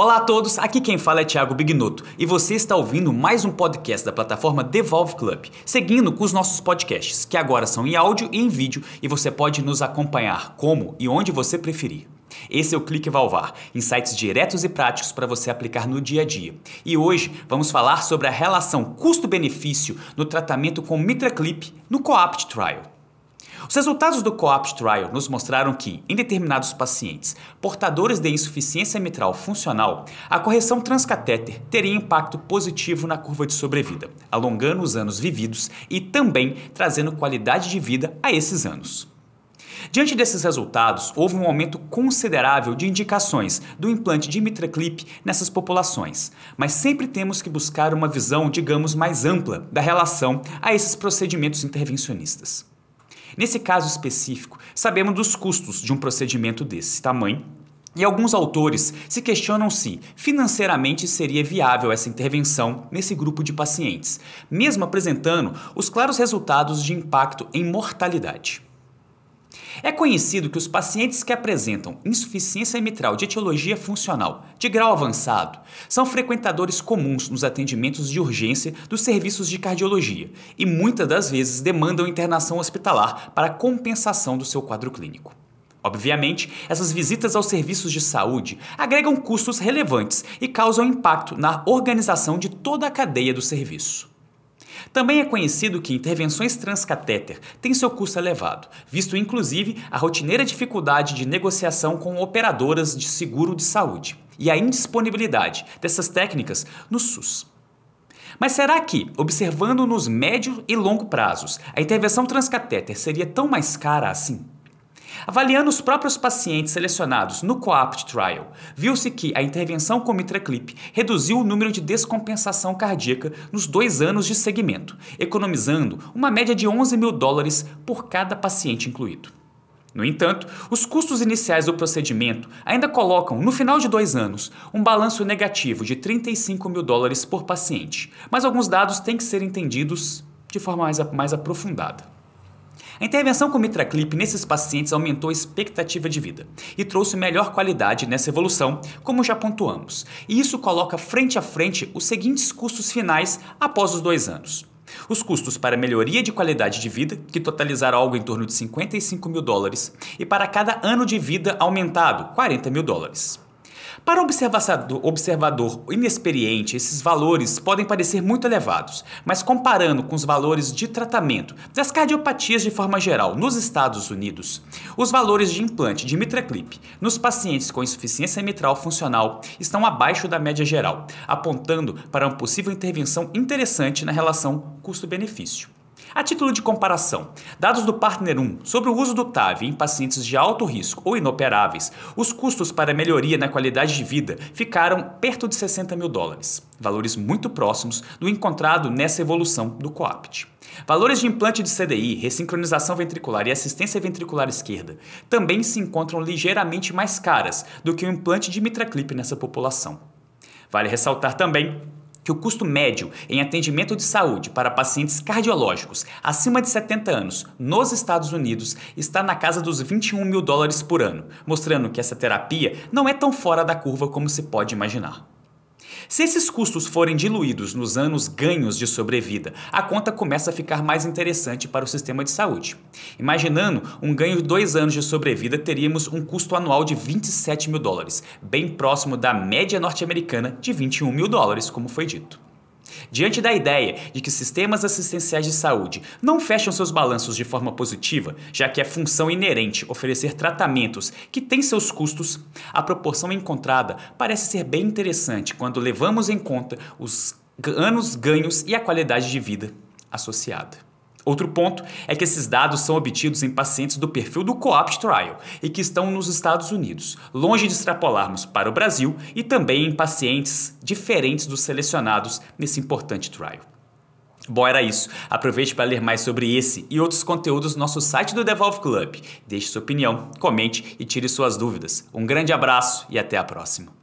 Olá a todos, aqui quem fala é Thiago Bignotto e você está ouvindo mais um podcast da plataforma Devolve Club, seguindo com os nossos podcasts, que agora são em áudio e em vídeo e você pode nos acompanhar como e onde você preferir. Esse é o Clique Valvar, insights diretos e práticos para você aplicar no dia a dia. E hoje vamos falar sobre a relação custo-benefício no tratamento com MitraClip no Co-Opt Trial. Os resultados do COAPT Trial nos mostraram que, em determinados pacientes portadores de insuficiência mitral funcional, a correção transcatéter teria impacto positivo na curva de sobrevida, alongando os anos vividos e também trazendo qualidade de vida a esses anos. Diante desses resultados, houve um aumento considerável de indicações do implante de mitraclip nessas populações, mas sempre temos que buscar uma visão, digamos, mais ampla da relação a esses procedimentos intervencionistas. Nesse caso específico, sabemos dos custos de um procedimento desse tamanho e alguns autores se questionam se financeiramente seria viável essa intervenção nesse grupo de pacientes, mesmo apresentando os claros resultados de impacto em mortalidade. É conhecido que os pacientes que apresentam insuficiência mitral de etiologia funcional de grau avançado são frequentadores comuns nos atendimentos de urgência dos serviços de cardiologia e muitas das vezes demandam internação hospitalar para compensação do seu quadro clínico. Obviamente, essas visitas aos serviços de saúde agregam custos relevantes e causam impacto na organização de toda a cadeia do serviço. Também é conhecido que intervenções transcatéter têm seu custo elevado, visto inclusive a rotineira dificuldade de negociação com operadoras de seguro de saúde e a indisponibilidade dessas técnicas no SUS. Mas será que, observando nos médio e longo prazos, a intervenção transcatéter seria tão mais cara assim? Avaliando os próprios pacientes selecionados no COAPT Trial, viu-se que a intervenção com mitraclip reduziu o número de descompensação cardíaca nos dois anos de segmento, economizando uma média de 11 mil dólares por cada paciente incluído. No entanto, os custos iniciais do procedimento ainda colocam, no final de dois anos, um balanço negativo de 35 mil dólares por paciente, mas alguns dados têm que ser entendidos de forma mais, mais aprofundada. A intervenção com mitraclip nesses pacientes aumentou a expectativa de vida e trouxe melhor qualidade nessa evolução, como já pontuamos, e isso coloca frente a frente os seguintes custos finais após os dois anos. Os custos para melhoria de qualidade de vida, que totalizaram algo em torno de 55 mil dólares, e para cada ano de vida aumentado, 40 mil dólares. Para o observador, observador inexperiente, esses valores podem parecer muito elevados, mas comparando com os valores de tratamento das cardiopatias de forma geral nos Estados Unidos, os valores de implante de mitraclip nos pacientes com insuficiência mitral funcional estão abaixo da média geral, apontando para uma possível intervenção interessante na relação custo-benefício. A título de comparação, dados do Partner 1 sobre o uso do TAV em pacientes de alto risco ou inoperáveis, os custos para melhoria na qualidade de vida ficaram perto de 60 mil dólares, valores muito próximos do encontrado nessa evolução do COAPT. Valores de implante de CDI, ressincronização ventricular e assistência ventricular esquerda também se encontram ligeiramente mais caras do que o implante de mitraclip nessa população. Vale ressaltar também que o custo médio em atendimento de saúde para pacientes cardiológicos acima de 70 anos nos Estados Unidos está na casa dos 21 mil dólares por ano, mostrando que essa terapia não é tão fora da curva como se pode imaginar. Se esses custos forem diluídos nos anos ganhos de sobrevida, a conta começa a ficar mais interessante para o sistema de saúde. Imaginando um ganho de dois anos de sobrevida, teríamos um custo anual de 27 mil dólares, bem próximo da média norte-americana de 21 mil dólares, como foi dito. Diante da ideia de que sistemas assistenciais de saúde não fecham seus balanços de forma positiva, já que é função inerente oferecer tratamentos que têm seus custos, a proporção encontrada parece ser bem interessante quando levamos em conta os anos ganhos e a qualidade de vida associada. Outro ponto é que esses dados são obtidos em pacientes do perfil do COAPT Trial e que estão nos Estados Unidos, longe de extrapolarmos para o Brasil e também em pacientes diferentes dos selecionados nesse importante trial. Bom, era isso. Aproveite para ler mais sobre esse e outros conteúdos no nosso site do Devolve Club. Deixe sua opinião, comente e tire suas dúvidas. Um grande abraço e até a próxima.